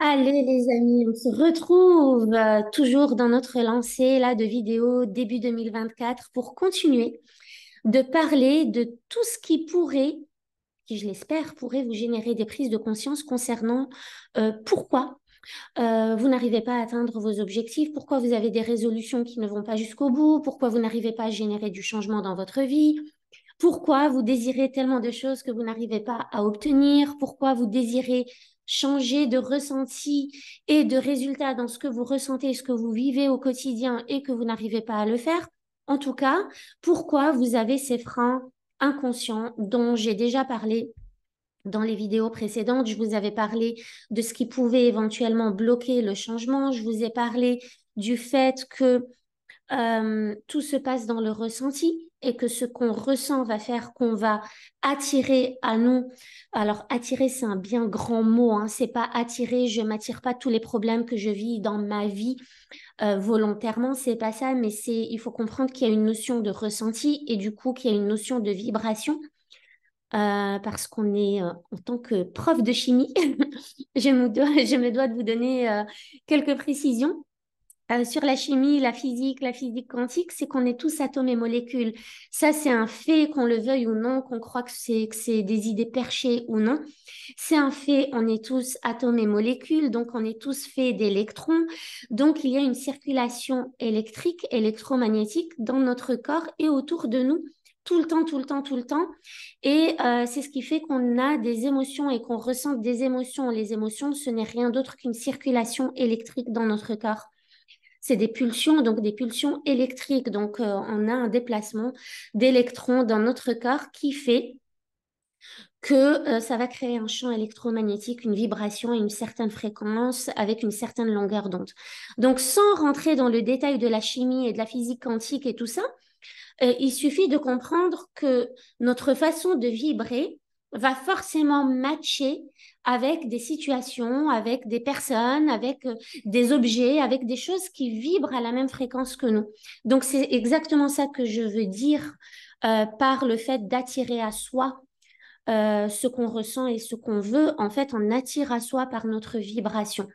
Allez les amis, on se retrouve euh, toujours dans notre lancée là, de vidéo début 2024 pour continuer de parler de tout ce qui pourrait, qui je l'espère pourrait vous générer des prises de conscience concernant euh, pourquoi euh, vous n'arrivez pas à atteindre vos objectifs, pourquoi vous avez des résolutions qui ne vont pas jusqu'au bout, pourquoi vous n'arrivez pas à générer du changement dans votre vie, pourquoi vous désirez tellement de choses que vous n'arrivez pas à obtenir, pourquoi vous désirez changer de ressenti et de résultat dans ce que vous ressentez, ce que vous vivez au quotidien et que vous n'arrivez pas à le faire, en tout cas, pourquoi vous avez ces freins inconscients dont j'ai déjà parlé dans les vidéos précédentes. Je vous avais parlé de ce qui pouvait éventuellement bloquer le changement. Je vous ai parlé du fait que euh, tout se passe dans le ressenti et que ce qu'on ressent va faire qu'on va attirer à nous. Alors attirer, c'est un bien grand mot. Ce hein. C'est pas attirer. Je m'attire pas tous les problèmes que je vis dans ma vie volontairement. Euh, volontairement. C'est pas ça. Mais c'est il faut comprendre qu'il y a une notion de ressenti et du coup qu'il y a une notion de vibration. Euh, parce qu'on est euh, en tant que prof de chimie, je, me dois, de vous donner quelques précisions. Euh, sur la chimie, la physique, la physique quantique, c'est qu'on est tous atomes et molécules. Ça, c'est un fait, qu'on le veuille ou non, qu'on croit que c'est des idées perchées ou non. C'est un fait, on est tous atomes et molécules, donc on est tous faits d'électrons. Donc, il y a une circulation électrique, électromagnétique dans notre corps et autour de nous tout le temps, tout le temps, tout le temps. Et euh, c'est ce qui fait qu'on a des émotions et qu'on ressent des émotions. Les émotions, ce n'est rien d'autre qu'une circulation électrique dans notre corps c'est des pulsions, donc des pulsions électriques. Donc, euh, on a un déplacement d'électrons dans notre corps qui fait que euh, ça va créer un champ électromagnétique, une vibration à une certaine fréquence avec une certaine longueur d'onde. Donc, sans rentrer dans le détail de la chimie et de la physique quantique et tout ça, euh, il suffit de comprendre que notre façon de vibrer va forcément matcher avec des situations, avec des personnes, avec euh, des objets, avec des choses qui vibrent à la même fréquence que nous. Donc c'est exactement ça que je veux dire euh, par le fait d'attirer à soi euh, ce qu'on ressent et ce qu'on veut. En fait, on attire à soi par notre vibration.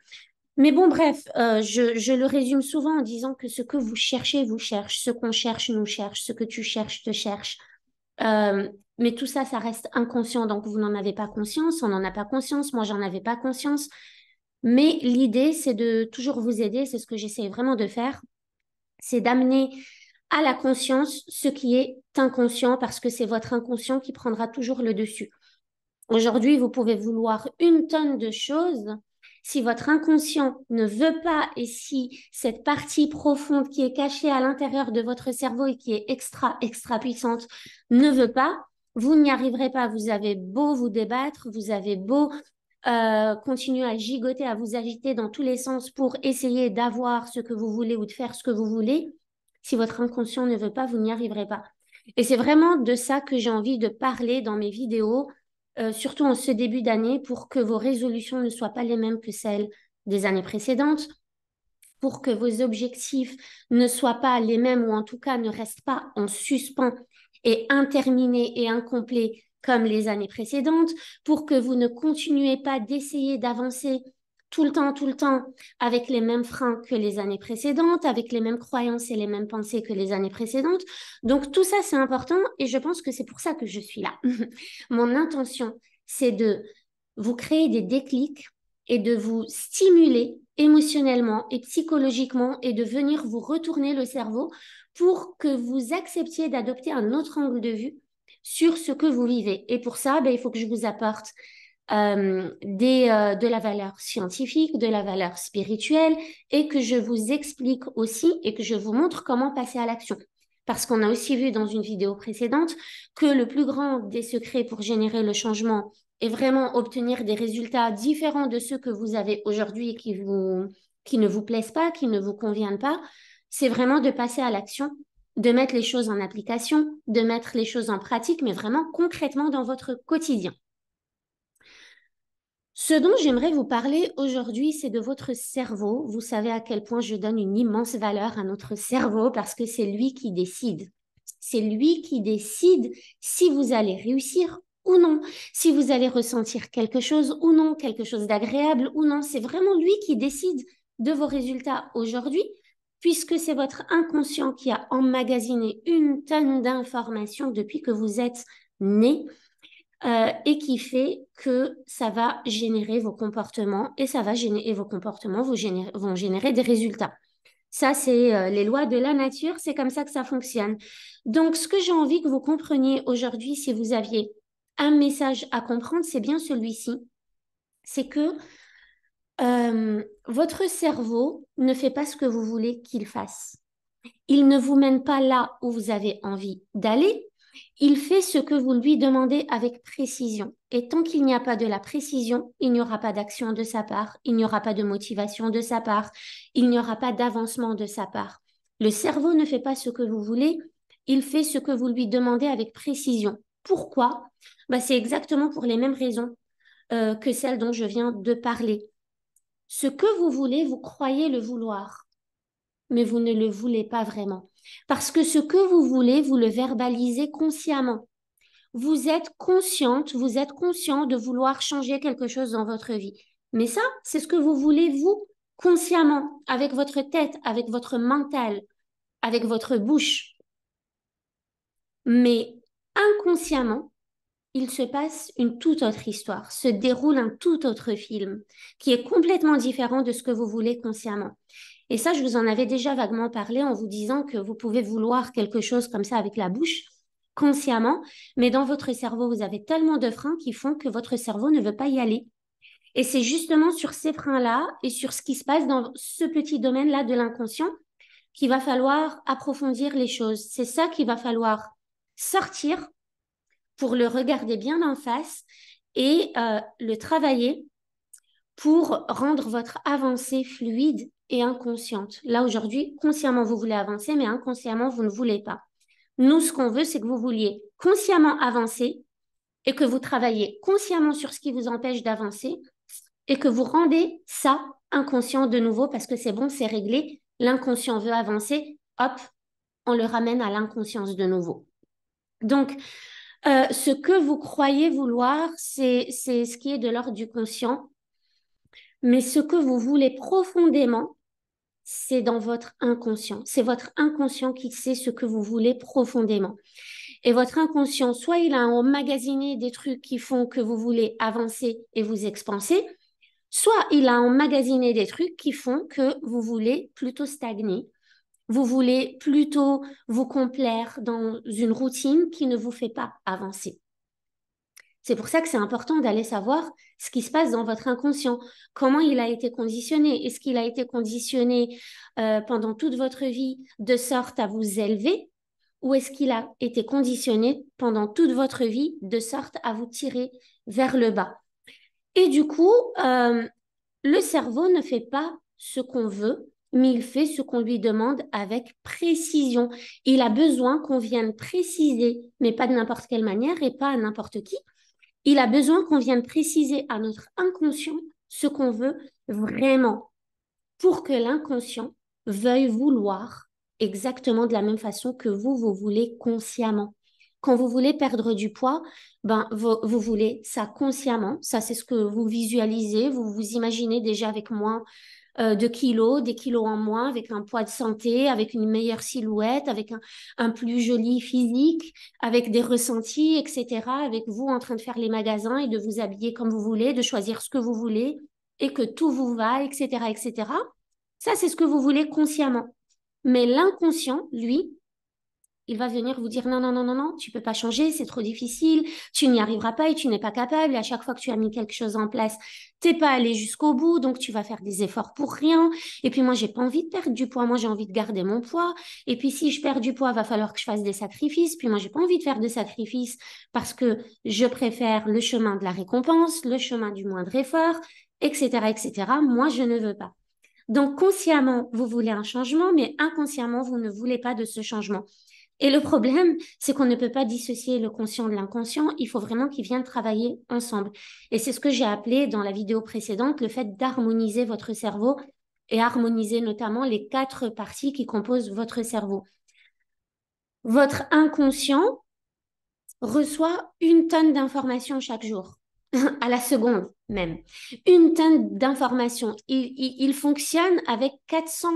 Mais bon, bref, je, le résume souvent en disant que ce que vous cherchez vous cherchez. ce qu'on cherche nous cherche, ce que tu cherches te cherche. Mais tout ça, ça reste inconscient. Donc, vous n'en avez pas conscience, on n'en a pas conscience, moi, j'en avais pas conscience. Mais l'idée, c'est de toujours vous aider. C'est ce que j'essaie vraiment de faire. C'est d'amener à la conscience ce qui est inconscient parce que c'est votre inconscient qui prendra toujours le dessus. Aujourd'hui, vous pouvez vouloir une tonne de choses. Si votre inconscient ne veut pas et si cette partie profonde qui est cachée à l'intérieur de votre cerveau et qui est extra, extra puissante ne veut pas, vous n'y arriverez pas. Vous avez beau vous débattre, vous avez beau euh, continuer à gigoter, à vous agiter dans tous les sens pour essayer d'avoir ce que vous voulez ou de faire ce que vous voulez. Si votre inconscient ne veut pas, vous n'y arriverez pas. Et c'est vraiment de ça que j'ai envie de parler dans mes vidéos, euh, surtout en ce début d'année, pour que vos résolutions ne soient pas les mêmes que celles des années précédentes, pour que vos objectifs ne soient pas les mêmes ou en tout cas ne restent pas en suspens et interminé et incomplet comme les années précédentes, pour que vous ne continuez pas d'essayer d'avancer tout le temps, tout le temps, avec les mêmes freins que les années précédentes, avec les mêmes croyances et les mêmes pensées que les années précédentes. Donc tout ça, c'est important et je pense que c'est pour ça que je suis là. Mon intention, c'est de vous créer des déclics et de vous stimuler émotionnellement et psychologiquement et de venir vous retourner le cerveau pour que vous acceptiez d'adopter un autre angle de vue sur ce que vous vivez. Et pour ça, ben, il faut que je vous apporte euh, euh, de la valeur scientifique, de la valeur spirituelle, et que je vous explique aussi et que je vous montre comment passer à l'action. Parce qu'on a aussi vu dans une vidéo précédente que le plus grand des secrets pour générer le changement est vraiment obtenir des résultats différents de ceux que vous avez aujourd'hui qui, qui ne vous plaisent pas, qui ne vous conviennent pas, c'est vraiment de passer à l'action, de mettre les choses en application, de mettre les choses en pratique, mais vraiment concrètement dans votre quotidien. Ce dont j'aimerais vous parler aujourd'hui, c'est de votre cerveau. Vous savez à quel point je donne une immense valeur à notre cerveau parce que c'est lui qui décide. C'est lui qui décide si vous allez réussir ou non, si vous allez ressentir quelque chose ou non, quelque chose d'agréable ou non. C'est vraiment lui qui décide de vos résultats aujourd'hui puisque c'est votre inconscient qui a emmagasiné une tonne d'informations depuis que vous êtes né euh, et qui fait que ça va générer vos comportements et ça va générer vos comportements vont générer des résultats. Ça, c'est euh, les lois de la nature, c'est comme ça que ça fonctionne. Donc, ce que j'ai envie que vous compreniez aujourd'hui, si vous aviez un message à comprendre, c'est bien celui-ci. C'est que euh, votre cerveau ne fait pas ce que vous voulez qu'il fasse. Il ne vous mène pas là où vous avez envie d'aller. Il fait ce que vous lui demandez avec précision. Et tant qu'il n'y a pas de la précision, il n'y aura pas d'action de sa part, il n'y aura pas de motivation de sa part, il n'y aura pas d'avancement de sa part. Le cerveau ne fait pas ce que vous voulez, il fait ce que vous lui demandez avec précision. Pourquoi bah, C'est exactement pour les mêmes raisons euh, que celles dont je viens de parler. Ce que vous voulez, vous croyez le vouloir, mais vous ne le voulez pas vraiment. Parce que ce que vous voulez, vous le verbalisez consciemment. Vous êtes consciente, vous êtes conscient de vouloir changer quelque chose dans votre vie. Mais ça, c'est ce que vous voulez, vous, consciemment, avec votre tête, avec votre mental, avec votre bouche. Mais inconsciemment, il se passe une toute autre histoire, se déroule un tout autre film qui est complètement différent de ce que vous voulez consciemment. Et ça, je vous en avais déjà vaguement parlé en vous disant que vous pouvez vouloir quelque chose comme ça avec la bouche consciemment, mais dans votre cerveau, vous avez tellement de freins qui font que votre cerveau ne veut pas y aller. Et c'est justement sur ces freins-là et sur ce qui se passe dans ce petit domaine-là de l'inconscient qu'il va falloir approfondir les choses. C'est ça qu'il va falloir sortir pour le regarder bien en face et euh, le travailler pour rendre votre avancée fluide et inconsciente. Là, aujourd'hui, consciemment, vous voulez avancer, mais inconsciemment, vous ne voulez pas. Nous, ce qu'on veut, c'est que vous vouliez consciemment avancer et que vous travaillez consciemment sur ce qui vous empêche d'avancer et que vous rendez ça inconscient de nouveau parce que c'est bon, c'est réglé, l'inconscient veut avancer, hop, on le ramène à l'inconscience de nouveau. Donc, euh, ce que vous croyez vouloir, c'est ce qui est de l'ordre du conscient. Mais ce que vous voulez profondément, c'est dans votre inconscient. C'est votre inconscient qui sait ce que vous voulez profondément. Et votre inconscient, soit il a emmagasiné des trucs qui font que vous voulez avancer et vous expanser, soit il a emmagasiné des trucs qui font que vous voulez plutôt stagner vous voulez plutôt vous complaire dans une routine qui ne vous fait pas avancer. C'est pour ça que c'est important d'aller savoir ce qui se passe dans votre inconscient, comment il a été conditionné. Est-ce qu'il a été conditionné euh, pendant toute votre vie de sorte à vous élever ou est-ce qu'il a été conditionné pendant toute votre vie de sorte à vous tirer vers le bas Et du coup, euh, le cerveau ne fait pas ce qu'on veut mais il fait ce qu'on lui demande avec précision. Il a besoin qu'on vienne préciser, mais pas de n'importe quelle manière et pas à n'importe qui. Il a besoin qu'on vienne préciser à notre inconscient ce qu'on veut vraiment pour que l'inconscient veuille vouloir exactement de la même façon que vous, vous voulez consciemment. Quand vous voulez perdre du poids, ben, vous, voulez ça consciemment. Ça, c'est ce que vous visualisez. Vous vous imaginez déjà avec moi euh, de kilos, des kilos en moins, avec un poids de santé, avec une meilleure silhouette, avec un, un, plus joli physique, avec des ressentis, etc., avec vous en train de faire les magasins et de vous habiller comme vous voulez, de choisir ce que vous voulez et que tout vous va, etc., etc. Ça, c'est ce que vous voulez consciemment. Mais l'inconscient, lui, il va venir vous dire non, non, non, non, non, tu peux pas changer, c'est trop difficile, tu n'y arriveras pas et tu n'es pas capable. Et à chaque fois que tu as mis quelque chose en place, t'es pas allé jusqu'au bout, donc tu vas faire des efforts pour rien. Et puis moi, j'ai pas envie de perdre du poids, moi j'ai envie de garder mon poids. Et puis si je perds du poids, il va falloir que je fasse des sacrifices. Puis moi, j'ai pas envie de faire de sacrifices parce que je préfère le chemin de la récompense, le chemin du moindre effort, etc., etc. Moi, je ne veux pas. Donc consciemment, vous voulez un changement, mais inconsciemment, vous ne voulez pas de ce changement. Et le problème, c'est qu'on ne peut pas dissocier le conscient de l'inconscient. Il faut vraiment qu'ils viennent travailler ensemble. Et c'est ce que j'ai appelé dans la vidéo précédente le fait d'harmoniser votre cerveau et harmoniser notamment les quatre parties qui composent votre cerveau. Votre inconscient reçoit une tonne d'informations chaque jour. à la seconde même, une tonne d'informations. Il, il, fonctionne avec 400,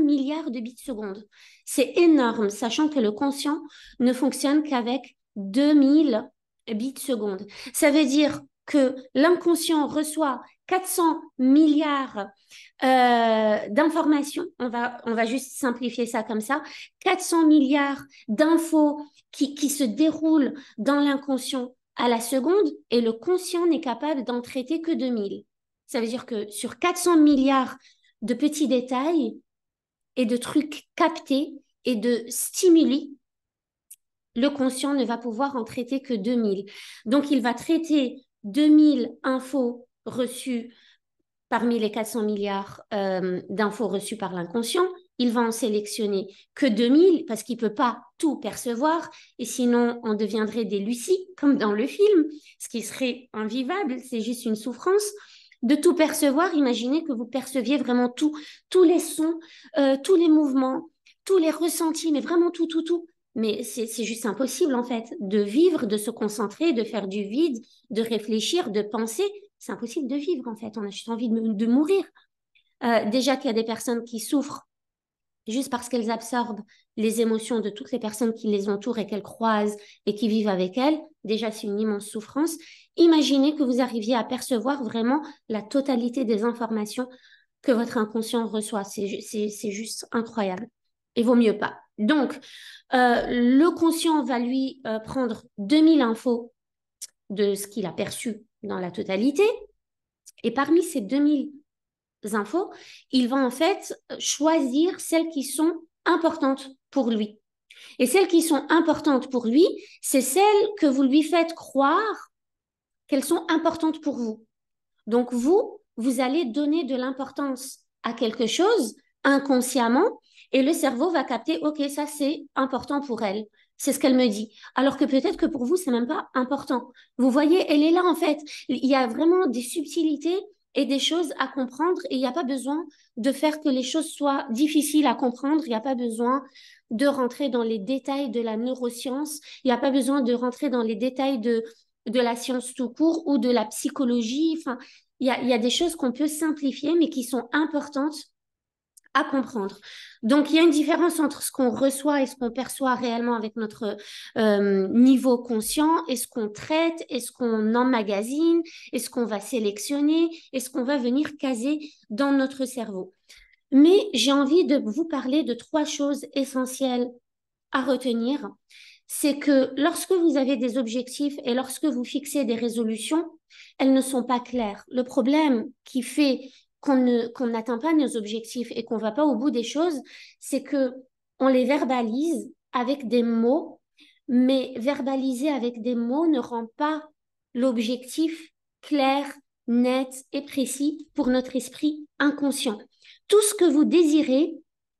milliards de bits secondes. C'est énorme, sachant que le conscient ne fonctionne qu'avec 2000 bits secondes. Ça veut dire que l'inconscient reçoit 400 milliards euh, d'informations, on va, on va juste simplifier ça comme ça, 400 milliards d'infos qui, qui se déroulent dans l'inconscient à la seconde et le conscient n'est capable d'en traiter que 2000. Ça veut dire que sur 400 milliards de petits détails et de trucs captés et de stimuli, le conscient ne va pouvoir en traiter que 2000. Donc il va traiter 2000 infos reçues parmi les 400 milliards euh, d'infos reçues par l'inconscient, il va en sélectionner que 2000 parce qu'il ne peut pas tout percevoir et sinon on deviendrait des lucies comme dans le film, ce qui serait invivable, c'est juste une souffrance de tout percevoir. Imaginez que vous perceviez vraiment tout, tous les sons, euh, tous les mouvements, tous les ressentis, mais vraiment tout, tout, tout. Mais c'est juste impossible en fait de vivre, de se concentrer, de faire du vide, de réfléchir, de penser. C'est impossible de vivre en fait. On a juste envie de, de mourir. Euh, déjà qu'il y a des personnes qui souffrent juste parce qu'elles absorbent les émotions de toutes les personnes qui les entourent et qu'elles croisent et qui vivent avec elles, déjà c'est une immense souffrance. Imaginez que vous arriviez à percevoir vraiment la totalité des informations que votre inconscient reçoit. C'est juste incroyable. et vaut mieux pas. Donc, euh, le conscient va lui euh, prendre 2000 infos de ce qu'il a perçu dans la totalité. Et parmi ces 2000 infos, il va en fait choisir celles qui sont importantes pour lui. Et celles qui sont importantes pour lui, c'est celles que vous lui faites croire qu'elles sont importantes pour vous. Donc vous, vous allez donner de l'importance à quelque chose inconsciemment et le cerveau va capter, OK, ça c'est important pour elle. C'est ce qu'elle me dit. Alors que peut-être que pour vous, c'est même pas important. Vous voyez, elle est là en fait. Il y a vraiment des subtilités et des choses à comprendre. Et il n'y a pas besoin de faire que les choses soient difficiles à comprendre. Il n'y a pas besoin de rentrer dans les détails de la neuroscience. Il n'y a pas besoin de rentrer dans les détails de, de la science tout court ou de la psychologie. Enfin, il y a, y a des choses qu'on peut simplifier, mais qui sont importantes à comprendre. Donc, il y a une différence entre ce qu'on reçoit et ce qu'on perçoit réellement avec notre euh, niveau conscient et ce qu'on traite est ce qu'on emmagasine est ce qu'on va sélectionner est ce qu'on va venir caser dans notre cerveau. Mais j'ai envie de vous parler de trois choses essentielles à retenir. C'est que lorsque vous avez des objectifs et lorsque vous fixez des résolutions, elles ne sont pas claires. Le problème qui fait qu'on n'atteint pas nos objectifs et qu'on ne va pas au bout des choses, c'est que on les verbalise avec des mots, mais verbaliser avec des mots ne rend pas l'objectif clair, net et précis pour notre esprit inconscient. Tout ce que vous désirez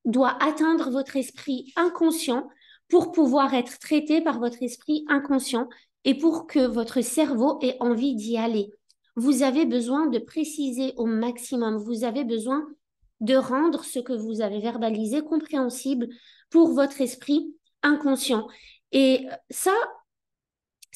doit atteindre votre esprit inconscient pour pouvoir être traité par votre esprit inconscient et pour que votre cerveau ait envie d'y aller. Vous avez besoin de préciser au maximum, vous avez besoin de rendre ce que vous avez verbalisé compréhensible pour votre esprit inconscient. Et ça,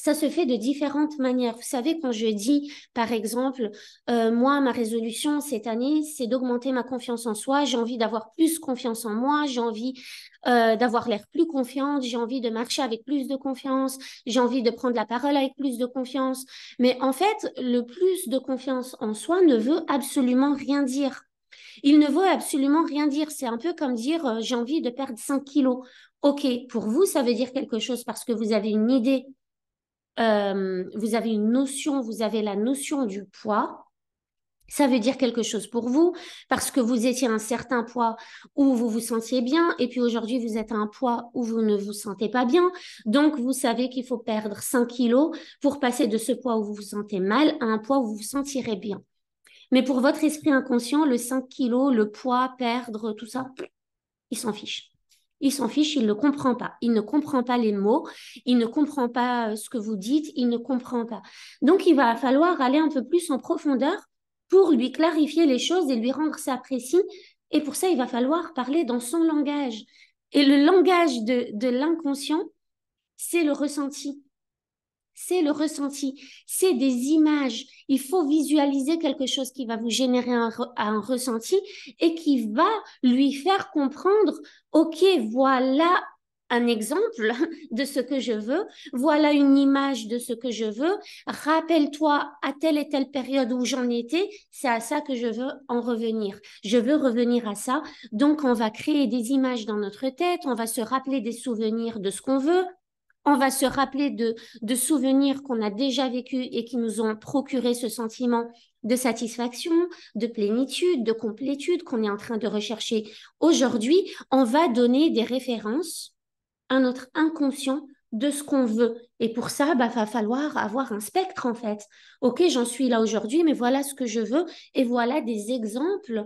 ça se fait de différentes manières. Vous savez, quand je dis, par exemple, euh, moi, ma résolution cette année, c'est d'augmenter ma confiance en soi, j'ai envie d'avoir plus confiance en moi, j'ai envie euh, d'avoir l'air plus confiante, j'ai envie de marcher avec plus de confiance, j'ai envie de prendre la parole avec plus de confiance. Mais en fait, le plus de confiance en soi ne veut absolument rien dire. Il ne veut absolument rien dire. C'est un peu comme dire euh, j'ai envie de perdre 5 kilos. Ok, pour vous, ça veut dire quelque chose parce que vous avez une idée euh, vous avez une notion, vous avez la notion du poids, ça veut dire quelque chose pour vous parce que vous étiez à un certain poids où vous vous sentiez bien et puis aujourd'hui vous êtes à un poids où vous ne vous sentez pas bien. Donc vous savez qu'il faut perdre 5 kilos pour passer de ce poids où vous vous sentez mal à un poids où vous vous sentirez bien. Mais pour votre esprit inconscient, le 5 kilos, le poids, perdre, tout ça, il s'en fiche il s'en fiche, il ne comprend pas. Il ne comprend pas les mots, il ne comprend pas euh, ce que vous dites, il ne comprend pas. Donc, il va falloir aller un peu plus en profondeur pour lui clarifier les choses et lui rendre ça précis. Et pour ça, il va falloir parler dans son langage. Et le langage de, de l'inconscient, c'est le ressenti c'est le ressenti, c'est des images. Il faut visualiser quelque chose qui va vous générer un, ressenti et qui va lui faire comprendre, OK, voilà un exemple de ce que je veux, voilà une image de ce que je veux, rappelle-toi à telle et telle période où j'en étais, c'est à ça que je veux en revenir. Je veux revenir à ça, donc on va créer des images dans notre tête, on va se rappeler des souvenirs de ce qu'on veut, on va se rappeler de, souvenirs qu'on a déjà vécu et qui nous ont procuré ce sentiment de satisfaction, de plénitude, de complétude qu'on est en train de rechercher aujourd'hui. On va donner des références à notre inconscient de ce qu'on veut. Et pour ça, bah, va falloir avoir un spectre en fait. Ok, j'en suis là aujourd'hui, mais voilà ce que je veux et voilà des exemples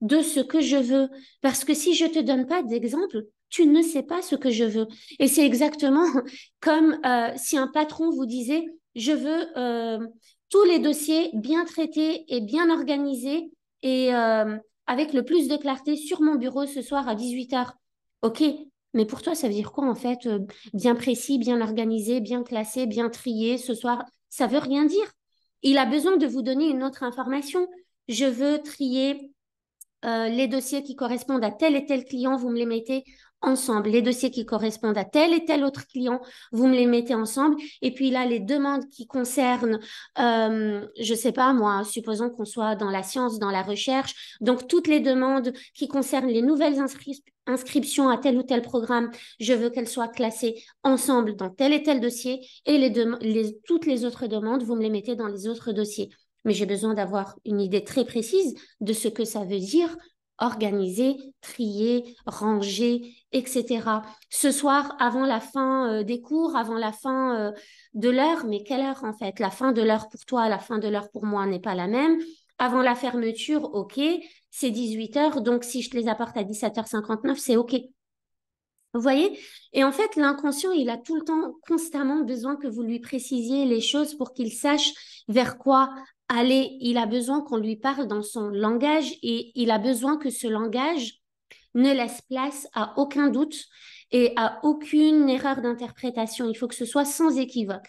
de ce que je veux. Parce que si je te donne pas d'exemple, tu ne sais pas ce que je veux. Et c'est exactement comme euh, si un patron vous disait, je veux euh, tous les dossiers bien traités et bien organisés et euh, avec le plus de clarté sur mon bureau ce soir à 18h. OK, mais pour toi, ça veut dire quoi en fait Bien précis, bien organisé, bien classé, bien trié ce soir, ça veut rien dire. Il a besoin de vous donner une autre information. Je veux trier les dossiers qui correspondent à tel et tel client, vous me les mettez ensemble. Les dossiers qui correspondent à tel et tel autre client, vous me les mettez ensemble. Et puis là, les demandes qui concernent, je euh, je sais pas moi, supposons qu'on soit dans la science, dans la recherche, donc toutes les demandes qui concernent les nouvelles inscriptions à tel ou tel programme, je veux qu'elles soient classées ensemble dans tel et tel dossier et les, les toutes les autres demandes, vous me les mettez dans les autres dossiers mais j'ai besoin d'avoir une idée très précise de ce que ça veut dire organiser, trier, ranger, etc. Ce soir, avant la fin euh, des cours, avant la fin euh, de l'heure, mais quelle heure en fait La fin de l'heure pour toi, la fin de l'heure pour moi n'est pas la même. Avant la fermeture, ok, c'est 18h, donc si je te les apporte à 17h59, c'est ok. Vous voyez Et en fait, l'inconscient, il a tout le temps, constamment besoin que vous lui précisiez les choses pour qu'il sache vers quoi aller. Il a besoin qu'on lui parle dans son langage et il a besoin que ce langage ne laisse place à aucun doute et à aucune erreur d'interprétation. Il faut que ce soit sans équivoque.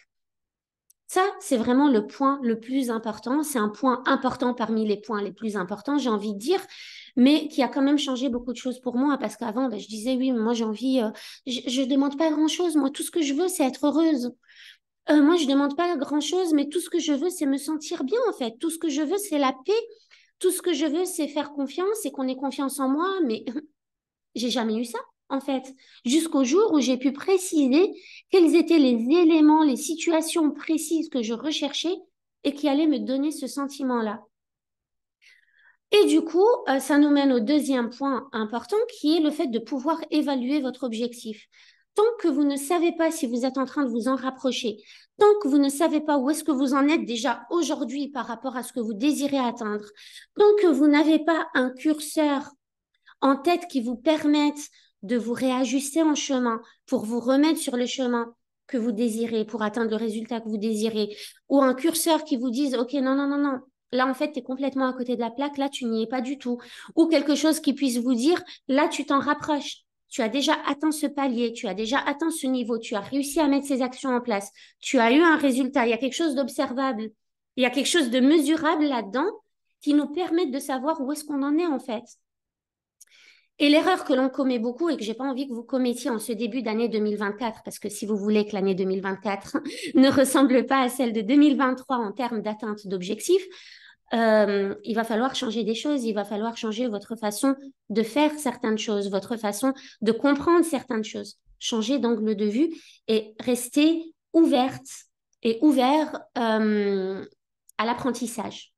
Ça, c'est vraiment le point le plus important. C'est un point important parmi les points les plus importants, j'ai envie de dire, mais qui a quand même changé beaucoup de choses pour moi parce qu'avant, ben, je disais oui, moi j'ai envie, euh, je ne demande pas grand-chose. Moi, tout ce que je veux, c'est être heureuse. Euh, moi, je ne demande pas grand-chose, mais tout ce que je veux, c'est me sentir bien, en fait. Tout ce que je veux, c'est la paix. Tout ce que je veux, c'est faire confiance et qu'on ait confiance en moi. Mais j'ai jamais eu ça, en fait. Jusqu'au jour où j'ai pu préciser quels étaient les éléments, les situations précises que je recherchais et qui allaient me donner ce sentiment-là. Et du coup, euh, ça nous mène au deuxième point important qui est le fait de pouvoir évaluer votre objectif tant que vous ne savez pas si vous êtes en train de vous en rapprocher, tant que vous ne savez pas où est-ce que vous en êtes déjà aujourd'hui par rapport à ce que vous désirez atteindre, tant que vous n'avez pas un curseur en tête qui vous permette de vous réajuster en chemin pour vous remettre sur le chemin que vous désirez, pour atteindre le résultat que vous désirez, ou un curseur qui vous dise, OK, non, non, non, non, là en fait tu es complètement à côté de la plaque, là tu n'y es pas du tout, ou quelque chose qui puisse vous dire là tu t'en rapproches tu as déjà atteint ce palier, tu as déjà atteint ce niveau, tu as réussi à mettre ces actions en place, tu as eu un résultat, il y a quelque chose d'observable, il y a quelque chose de mesurable là-dedans qui nous permet de savoir où est-ce qu'on en est en fait. Et l'erreur que l'on commet beaucoup et que j'ai pas envie que vous commettiez en ce début d'année 2024, parce que si vous voulez que l'année 2024 ne ressemble pas à celle de 2023 en termes d'atteinte d'objectifs, euh, il va falloir changer des choses, il va falloir changer votre façon de faire certaines choses, votre façon de comprendre certaines choses, changer d'angle de vue et rester ouverte et ouvert euh, à l'apprentissage.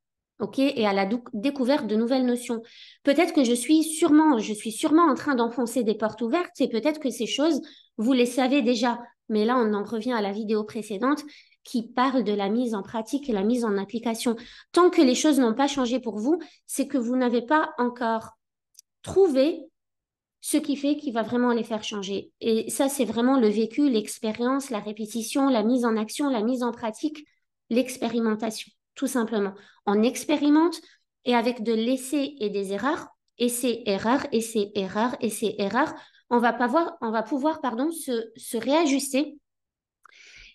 et à la découverte de nouvelles notions. Peut-être que je suis sûrement, je suis sûrement en train d'enfoncer des portes ouvertes et peut-être que ces choses, vous les savez déjà. Mais là, on en revient à la vidéo précédente qui parle de la mise en pratique et la mise en application. Tant que les choses n'ont pas changé pour vous, c'est que vous n'avez pas encore trouvé ce qui fait qu'il va vraiment les faire changer. Et ça, c'est vraiment le vécu, l'expérience, la répétition, la mise en action, la mise en pratique, l'expérimentation, tout simplement. On expérimente et avec de l'essai et des erreurs, essai, erreur, essai, erreur, essai, erreur, on va, pas voir, on va pouvoir pardon, se, se réajuster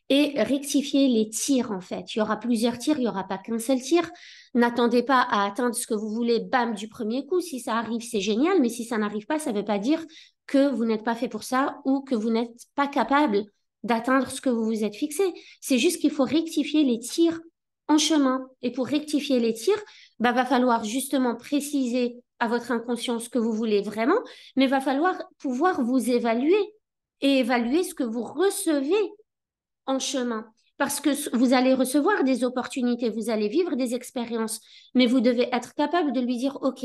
et rectifier les tirs en fait. Il y aura plusieurs tirs, il n'y aura pas qu'un seul tir. N'attendez pas à atteindre ce que vous voulez, bam, du premier coup. Si ça arrive, c'est génial, mais si ça n'arrive pas, ça ne veut pas dire que vous n'êtes pas fait pour ça ou que vous n'êtes pas capable d'atteindre ce que vous vous êtes fixé. C'est juste qu'il faut rectifier les tirs en chemin. Et pour rectifier les tirs, bah, va falloir justement préciser à votre inconscience ce que vous voulez vraiment, mais va falloir pouvoir vous évaluer et évaluer ce que vous recevez en chemin parce que vous allez recevoir des opportunités, vous allez vivre des expériences, mais vous devez être capable de lui dire, OK,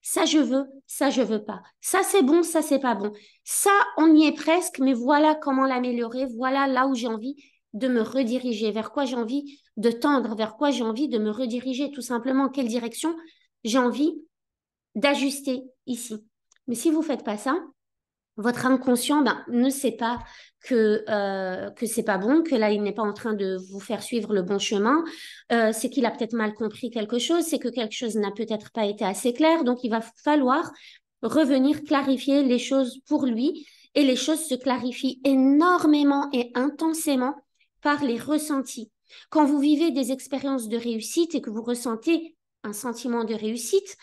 ça je veux, ça je veux pas, ça c'est bon, ça c'est pas bon, ça on y est presque, mais voilà comment l'améliorer, voilà là où j'ai envie de me rediriger, vers quoi j'ai envie de tendre, vers quoi j'ai envie de me rediriger, tout simplement, quelle direction j'ai envie d'ajuster ici. Mais si vous ne faites pas ça, votre inconscient ben, ne sait pas que euh, que c'est pas bon, que là il n'est pas en train de vous faire suivre le bon chemin, euh, c'est qu'il a peut-être mal compris quelque chose, c'est que quelque chose n'a peut-être pas été assez clair, donc il va falloir revenir clarifier les choses pour lui et les choses se clarifient énormément et intensément par les ressentis. Quand vous vivez des expériences de réussite et que vous ressentez un sentiment de réussite,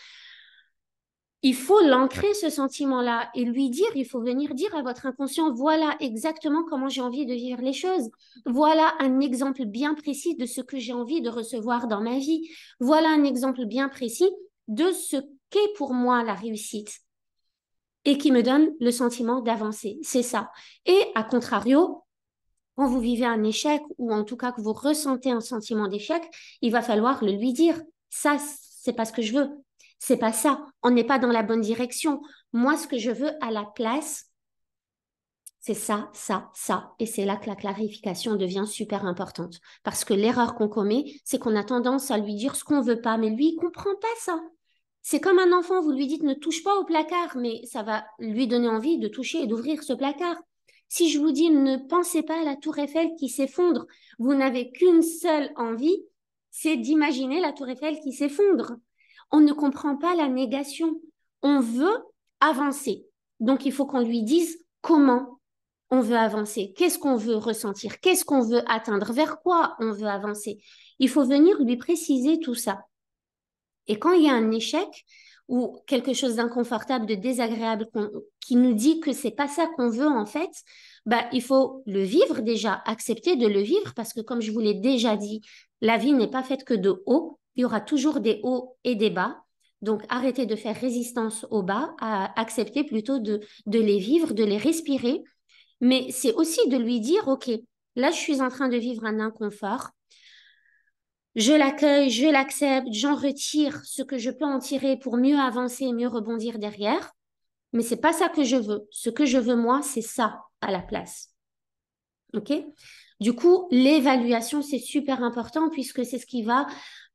il faut l'ancrer, ce sentiment-là, et lui dire, il faut venir dire à votre inconscient, voilà exactement comment j'ai envie de vivre les choses. Voilà un exemple bien précis de ce que j'ai envie de recevoir dans ma vie. Voilà un exemple bien précis de ce qu'est pour moi la réussite et qui me donne le sentiment d'avancer. C'est ça. Et à contrario, quand vous vivez un échec ou en tout cas que vous ressentez un sentiment d'échec, il va falloir le lui dire. Ça, c'est pas ce que je veux. C'est pas ça. On n'est pas dans la bonne direction. Moi, ce que je veux à la place, c'est ça, ça, ça. Et c'est là que la clarification devient super importante. Parce que l'erreur qu'on commet, c'est qu'on a tendance à lui dire ce qu'on veut pas, mais lui, il comprend pas ça. C'est comme un enfant, vous lui dites ne touche pas au placard, mais ça va lui donner envie de toucher et d'ouvrir ce placard. Si je vous dis ne pensez pas à la tour Eiffel qui s'effondre, vous n'avez qu'une seule envie, c'est d'imaginer la tour Eiffel qui s'effondre on ne comprend pas la négation. On veut avancer. Donc, il faut qu'on lui dise comment on veut avancer, qu'est-ce qu'on veut ressentir, qu'est-ce qu'on veut atteindre, vers quoi on veut avancer. Il faut venir lui préciser tout ça. Et quand il y a un échec ou quelque chose d'inconfortable, de désagréable qui nous dit que c'est pas ça qu'on veut en fait, bah il faut le vivre déjà, accepter de le vivre parce que comme je vous l'ai déjà dit, la vie n'est pas faite que de haut, il y aura toujours des hauts et des bas. Donc, arrêtez de faire résistance aux bas, à accepter plutôt de, de les vivre, de les respirer. Mais c'est aussi de lui dire, OK, là, je suis en train de vivre un inconfort. Je l'accueille, je l'accepte, j'en retire ce que je peux en tirer pour mieux avancer et mieux rebondir derrière. Mais c'est pas ça que je veux. Ce que je veux, moi, c'est ça à la place. OK Du coup, l'évaluation, c'est super important puisque c'est ce qui va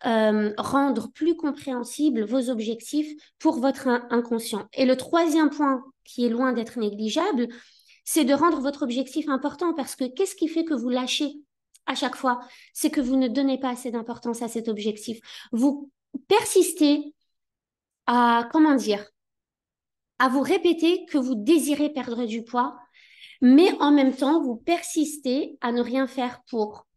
euh, rendre plus compréhensible vos objectifs pour votre inconscient. Et le troisième point qui est loin d'être négligeable, c'est de rendre votre objectif important parce que qu'est-ce qui fait que vous lâchez à chaque fois C'est que vous ne donnez pas assez d'importance à cet objectif. Vous persistez à, comment dire, à vous répéter que vous désirez perdre du poids mais en même temps, vous persistez à ne rien faire pour.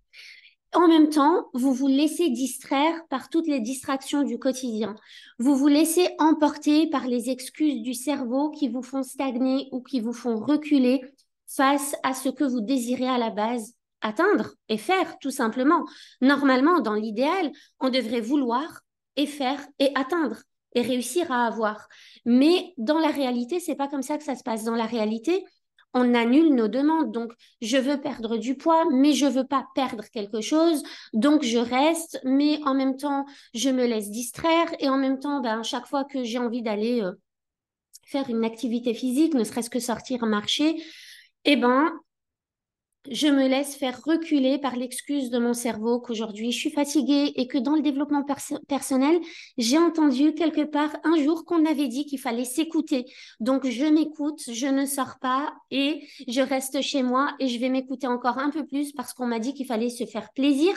En même temps, vous vous laissez distraire par toutes les distractions du quotidien. Vous vous laissez emporter par les excuses du cerveau qui vous font stagner ou qui vous font reculer face à ce que vous désirez à la base atteindre et faire, tout simplement. Normalement, dans l'idéal, on devrait vouloir et faire et atteindre et réussir à avoir. Mais dans la réalité, n'est pas comme ça que ça se passe. Dans la réalité, on annule nos demandes. Donc, je veux perdre du poids, mais je veux pas perdre quelque chose. Donc, je reste, mais en même temps, je me laisse distraire. Et en même temps, ben, chaque fois que j'ai envie d'aller euh, faire une activité physique, ne serait-ce que sortir marcher, eh ben, je me laisse faire reculer par l'excuse de mon cerveau qu'aujourd'hui je suis fatiguée et que dans le développement personnel, j'ai entendu quelque part un jour qu'on avait dit qu'il fallait s'écouter. Donc je m'écoute, je ne sors pas et je reste chez moi et je vais m'écouter encore un peu plus parce qu'on m'a dit qu'il fallait se faire plaisir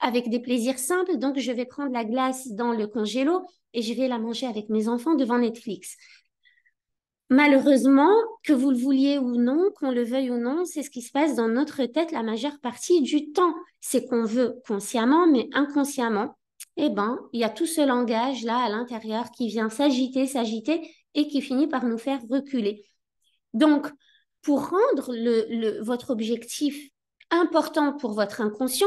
avec des plaisirs simples. Donc je vais prendre la glace dans le congélo et je vais la manger avec mes enfants devant Netflix. Malheureusement, que vous le vouliez ou non, qu'on le veuille ou non, c'est ce qui se passe dans notre tête la majeure partie du temps. C'est qu'on veut consciemment, mais inconsciemment, eh ben, il y a tout ce langage-là à l'intérieur qui vient s'agiter, s'agiter et qui finit par nous faire reculer. Donc, pour rendre le, votre objectif important pour votre inconscient,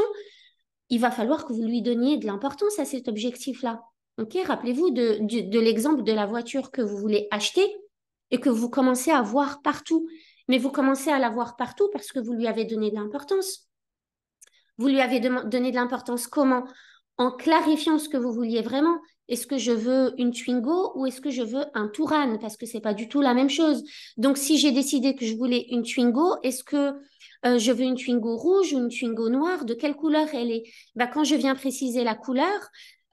il va falloir que vous lui donniez de l'importance à cet objectif-là. Ok, Rappelez-vous de l'exemple de la voiture que vous voulez acheter et que vous commencez à voir partout. Mais vous commencez à la voir partout parce que vous lui avez donné de l'importance. Vous lui avez donné de l'importance comment En clarifiant ce que vous vouliez vraiment. Est-ce que je veux une Twingo ou est-ce que je veux un Touran Parce que ce n'est pas du tout la même chose. Donc, si j'ai décidé que je voulais une Twingo, est-ce que euh, je veux une Twingo rouge ou une Twingo noire De quelle couleur elle est bah, Quand je viens préciser la couleur,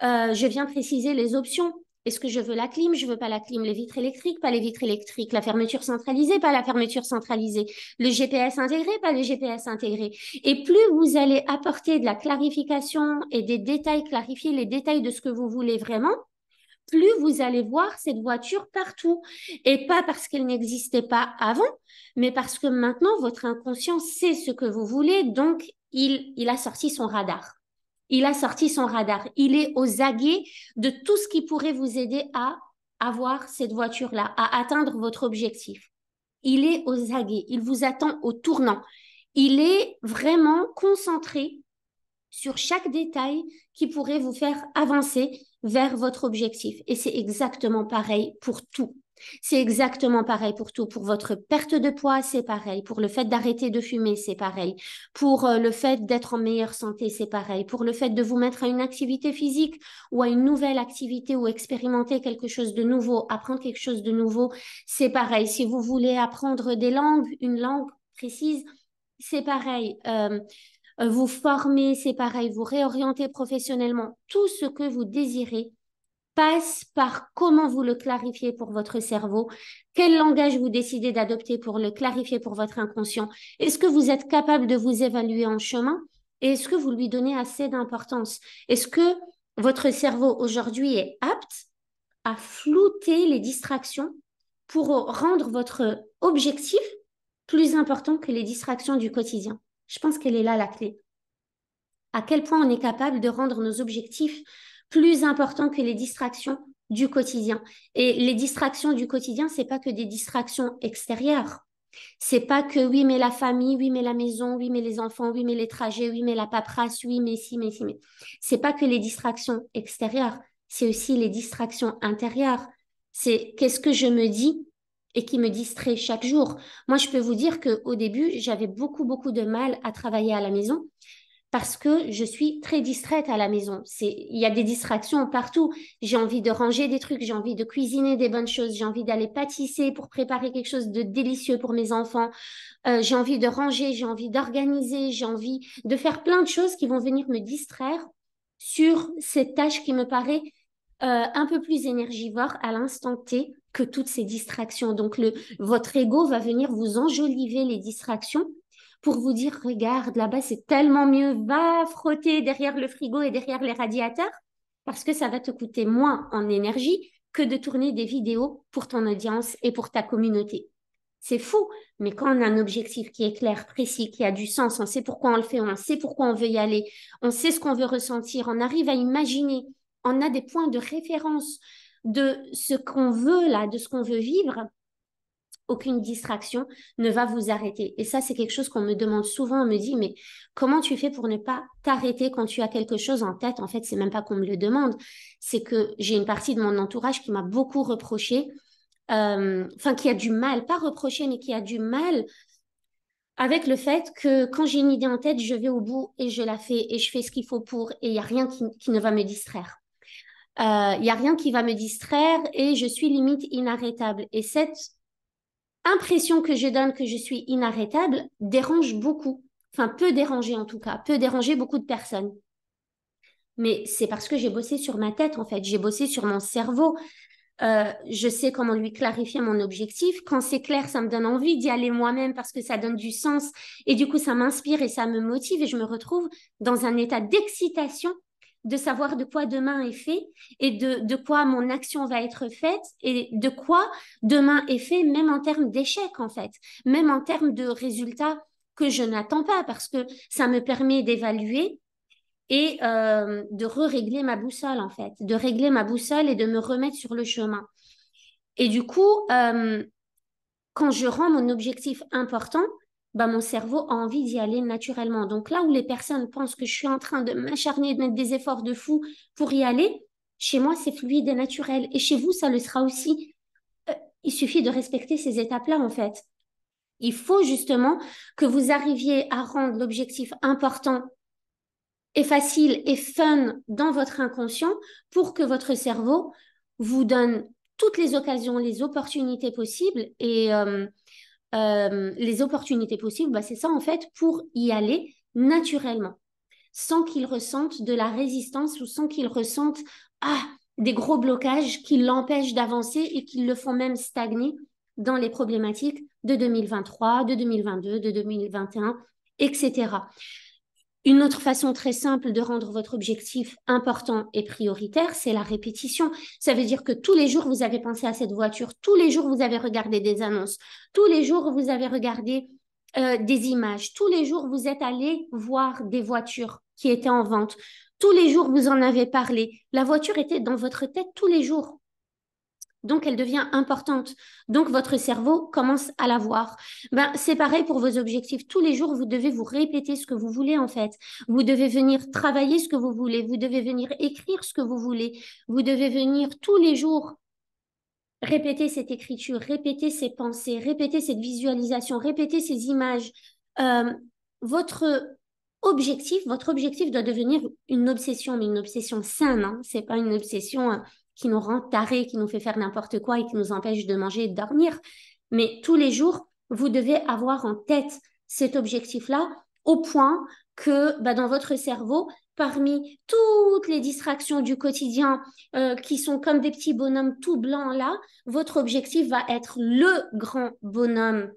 euh, je viens préciser les options. Est-ce que je veux la clim Je veux pas la clim. Les vitres électriques Pas les vitres électriques. La fermeture centralisée Pas la fermeture centralisée. Le GPS intégré Pas le GPS intégré. Et plus vous allez apporter de la clarification et des détails, clarifier les détails de ce que vous voulez vraiment, plus vous allez voir cette voiture partout. Et pas parce qu'elle n'existait pas avant, mais parce que maintenant, votre inconscient sait ce que vous voulez, donc il, il a sorti son radar. Il a sorti son radar. Il est aux aguets de tout ce qui pourrait vous aider à avoir cette voiture-là, à atteindre votre objectif. Il est aux aguets. Il vous attend au tournant. Il est vraiment concentré sur chaque détail qui pourrait vous faire avancer vers votre objectif. Et c'est exactement pareil pour tout. C'est exactement pareil pour tout. Pour votre perte de poids, c'est pareil. Pour le fait d'arrêter de fumer, c'est pareil. Pour euh, le fait d'être en meilleure santé, c'est pareil. Pour le fait de vous mettre à une activité physique ou à une nouvelle activité ou expérimenter quelque chose de nouveau, apprendre quelque chose de nouveau, c'est pareil. Si vous voulez apprendre des langues, une langue précise, c'est pareil. Euh, euh, vous former, c'est pareil. Vous réorienter professionnellement, tout ce que vous désirez par comment vous le clarifiez pour votre cerveau, quel langage vous décidez d'adopter pour le clarifier pour votre inconscient. Est-ce que vous êtes capable de vous évaluer en chemin est-ce que vous lui donnez assez d'importance Est-ce que votre cerveau aujourd'hui est apte à flouter les distractions pour rendre votre objectif plus important que les distractions du quotidien Je pense qu'elle est là la clé. À quel point on est capable de rendre nos objectifs plus important que les distractions du quotidien. Et les distractions du quotidien, ce n'est pas que des distractions extérieures. C'est pas que oui, mais la famille, oui, mais la maison, oui, mais les enfants, oui, mais les trajets, oui, mais la paperasse, oui, mais si, mais si, mais. C'est pas que les distractions extérieures, c'est aussi les distractions intérieures. C'est qu'est-ce que je me dis et qui me distrait chaque jour. Moi, je peux vous dire qu'au début, j'avais beaucoup, beaucoup de mal à travailler à la maison parce que je suis très distraite à la maison. Il y a des distractions partout. J'ai envie de ranger des trucs, j'ai envie de cuisiner des bonnes choses, j'ai envie d'aller pâtisser pour préparer quelque chose de délicieux pour mes enfants. Euh, j'ai envie de ranger, j'ai envie d'organiser, j'ai envie de faire plein de choses qui vont venir me distraire sur cette tâche qui me paraît euh, un peu plus énergivore à l'instant T que toutes ces distractions. Donc le, votre ego va venir vous enjoliver les distractions pour vous dire, regarde, là-bas, c'est tellement mieux, va frotter derrière le frigo et derrière les radiateurs, parce que ça va te coûter moins en énergie que de tourner des vidéos pour ton audience et pour ta communauté. C'est fou, mais quand on a un objectif qui est clair, précis, qui a du sens, on sait pourquoi on le fait, on sait pourquoi on veut y aller, on sait ce qu'on veut ressentir, on arrive à imaginer, on a des points de référence de ce qu'on veut là, de ce qu'on veut vivre, aucune distraction ne va vous arrêter. Et ça, c'est quelque chose qu'on me demande souvent. On me dit, mais comment tu fais pour ne pas t'arrêter quand tu as quelque chose en tête En fait, c'est même pas qu'on me le demande. C'est que j'ai une partie de mon entourage qui m'a beaucoup reproché, euh, enfin, qui a du mal, pas reproché, mais qui a du mal avec le fait que quand j'ai une idée en tête, je vais au bout et je la fais et je fais ce qu'il faut pour et il n'y a rien qui, ne va me distraire euh, il y n'y a rien qui va me distraire et je suis limite inarrêtable. Et cette impression que je donne que je suis inarrêtable dérange beaucoup. Enfin, peut déranger en tout cas, peut déranger beaucoup de personnes. Mais c'est parce que j'ai bossé sur ma tête, en fait. J'ai bossé sur mon cerveau. Euh, je sais comment lui clarifier mon objectif. Quand c'est clair, ça me donne envie d'y aller moi-même parce que ça donne du sens. Et du coup, ça m'inspire et ça me motive. Et je me retrouve dans un état d'excitation de savoir de quoi demain est fait et de, de quoi mon action va être faite et de quoi demain est fait, même en termes d'échecs, en fait, même en termes de résultats que je n'attends pas, parce que ça me permet d'évaluer et euh, de régler ma boussole, en fait, de régler ma boussole et de me remettre sur le chemin. Et du coup, euh, quand je rends mon objectif important, bah, mon cerveau a envie d'y aller naturellement. Donc là où les personnes pensent que je suis en train de m'acharner, de mettre des efforts de fou pour y aller, chez moi, c'est fluide et naturel. Et chez vous, ça le sera aussi. Euh, il suffit de respecter ces étapes-là, en fait. Il faut justement que vous arriviez à rendre l'objectif important et facile et fun dans votre inconscient pour que votre cerveau vous donne toutes les occasions, les opportunités possibles et, euh, euh, les opportunités possibles, bah c'est ça en fait pour y aller naturellement, sans qu'ils ressentent de la résistance ou sans qu'ils ressentent ah, des gros blocages qui l'empêchent d'avancer et qui le font même stagner dans les problématiques de 2023, de 2022, de 2021, etc. Une autre façon très simple de rendre votre objectif important et prioritaire, c'est la répétition. Ça veut dire que tous les jours, vous avez pensé à cette voiture, tous les jours, vous avez regardé des annonces, tous les jours, vous avez regardé euh, des images, tous les jours, vous êtes allé voir des voitures qui étaient en vente, tous les jours, vous en avez parlé. La voiture était dans votre tête tous les jours. Donc, elle devient importante. Donc, votre cerveau commence à la voir. Ben, c'est pareil pour vos objectifs. Tous les jours, vous devez vous répéter ce que vous voulez, en fait. Vous devez venir travailler ce que vous voulez. Vous devez venir écrire ce que vous voulez. Vous devez venir tous les jours répéter cette écriture, répéter ces pensées, répéter cette visualisation, répéter ces images. Euh, votre objectif, votre objectif doit devenir une obsession, mais une obsession saine. Ce hein. C'est pas une obsession euh, qui nous rend tarés, qui nous fait faire n'importe quoi et qui nous empêche de manger et de dormir. Mais tous les jours, vous devez avoir en tête cet objectif-là au point que bah, dans votre cerveau, parmi toutes les distractions du quotidien euh, qui sont comme des petits bonhommes tout blancs là, votre objectif va être le grand bonhomme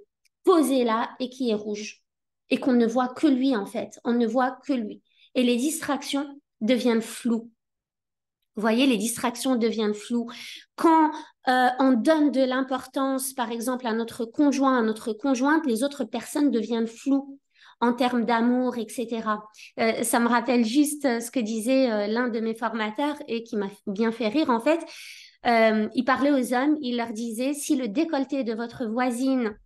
posé là et qui est rouge et qu'on ne voit que lui en fait, on ne voit que lui. Et les distractions deviennent floues vous voyez, les distractions deviennent floues. Quand euh, on donne de l'importance, par exemple, à notre conjoint, à notre conjointe, les autres personnes deviennent floues en termes d'amour, etc. Euh, ça me rappelle juste euh, ce que disait l'un de mes formateurs et qui m'a bien fait rire, en fait. il parlait aux hommes, il leur disait, si le décolleté de votre voisine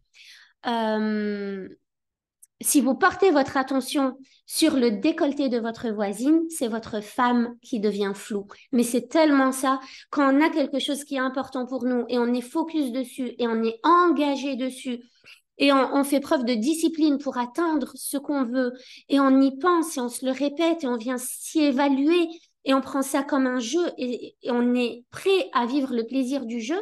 si vous portez votre attention sur le décolleté de votre voisine, c'est votre femme qui devient floue. Mais c'est tellement ça, quand on a quelque chose qui est important pour nous et on est focus dessus et on est engagé dessus et on, fait preuve de discipline pour atteindre ce qu'on veut et on y pense et on se le répète et on vient s'y évaluer et on prend ça comme un jeu et on est prêt à vivre le plaisir du jeu,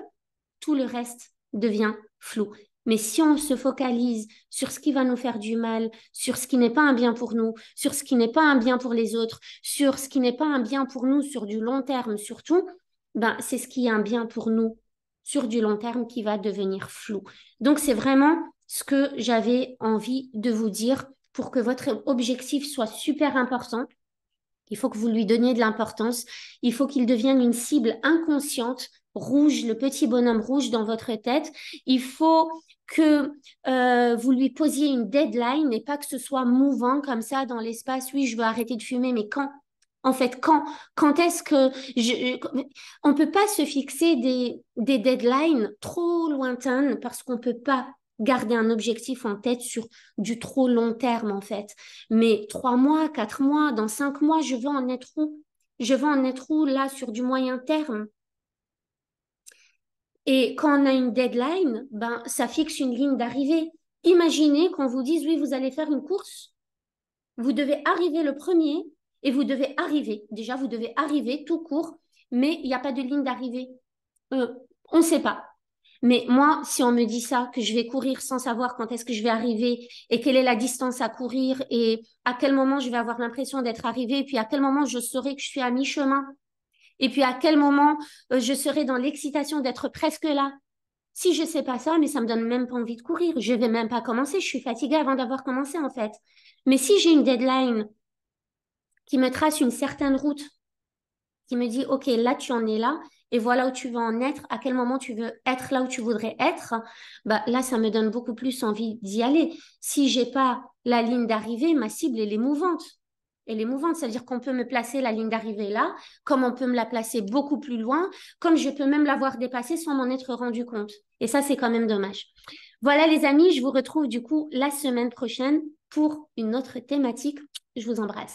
tout le reste devient flou. Mais si on se focalise sur ce qui va nous faire du mal, sur ce qui n'est pas un bien pour nous, sur ce qui n'est pas un bien pour les autres, sur ce qui n'est pas un bien pour nous sur du long terme surtout, ben, c'est ce qui est un bien pour nous sur du long terme qui va devenir flou. Donc c'est vraiment ce que j'avais envie de vous dire pour que votre objectif soit super important. Il faut que vous lui donniez de l'importance. Il faut qu'il devienne une cible inconsciente rouge, le petit bonhomme rouge dans votre tête. Il faut que euh, vous lui posiez une deadline et pas que ce soit mouvant comme ça dans l'espace. Oui, je veux arrêter de fumer, mais quand en fait, quand, quand est-ce que on peut pas se fixer des, des deadlines trop lointaines parce qu'on ne peut pas garder un objectif en tête sur du trop long terme, en fait. Mais trois mois, quatre mois, dans cinq mois, je veux en être où Je veux en être où là sur du moyen terme et quand on a une deadline, ben, ça fixe une ligne d'arrivée. Imaginez qu'on vous dise, oui, vous allez faire une course. Vous devez arriver le premier et vous devez arriver. Déjà, vous devez arriver tout court, mais il n'y a pas de ligne d'arrivée. Euh, on ne sait pas. Mais moi, si on me dit ça, que je vais courir sans savoir quand est-ce que je vais arriver et quelle est la distance à courir et à quel moment je vais avoir l'impression d'être arrivé et puis à quel moment je saurai que je suis à mi-chemin et puis à quel moment euh, je serai dans l'excitation d'être presque là si je sais pas ça, mais ça me donne même pas envie de courir. Je vais même pas commencer. Je suis fatiguée avant d'avoir commencé, en fait. Mais si j'ai une deadline qui me trace une certaine route, qui me dit, OK, là, tu en es là, et voilà où tu veux en être, à quel moment tu veux être là où tu voudrais être, bah, là, ça me donne beaucoup plus envie d'y aller. Si j'ai pas la ligne d'arrivée, ma cible, est émouvante elle est mouvante. C'est-à-dire qu'on peut me placer la ligne d'arrivée là, comme on peut me la placer beaucoup plus loin, comme je peux même l'avoir dépassée sans m'en être rendu compte. Et ça, c'est quand même dommage. Voilà les amis, je vous retrouve du coup la semaine prochaine pour une autre thématique. Je vous embrasse.